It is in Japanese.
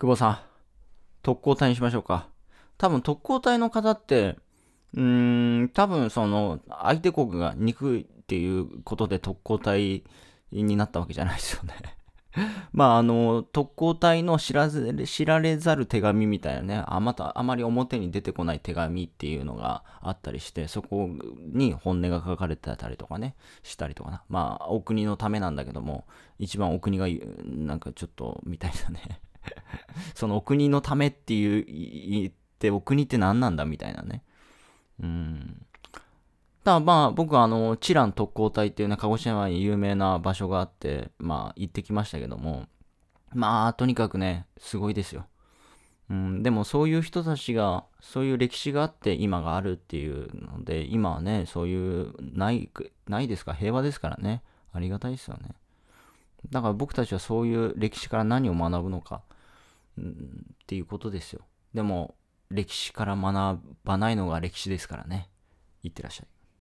久保さん、特攻隊にしましょうか。多分特攻隊の方って、うーん、多分その、相手国が憎いっていうことで特攻隊になったわけじゃないですよね まあ、あの、特攻隊の知らず知られざる手紙みたいなねあ、また、あまり表に出てこない手紙っていうのがあったりして、そこに本音が書かれてたりとかね、したりとかな。まあ、お国のためなんだけども、一番お国が、なんかちょっと、みたいなね そのお国のためっていう言って、お国って何なんだみたいなね。うん。ただまあ僕はあの、チラン特攻隊っていうね、鹿児島に有名な場所があって、まあ行ってきましたけども、まあとにかくね、すごいですよ。うん、でもそういう人たちが、そういう歴史があって今があるっていうので、今はね、そういう、ない、ないですか、平和ですからね。ありがたいですよね。だから僕たちはそういう歴史から何を学ぶのか。ん、っていうことですよ。でも、歴史から学ばないのが歴史ですからね。いってらっしゃい。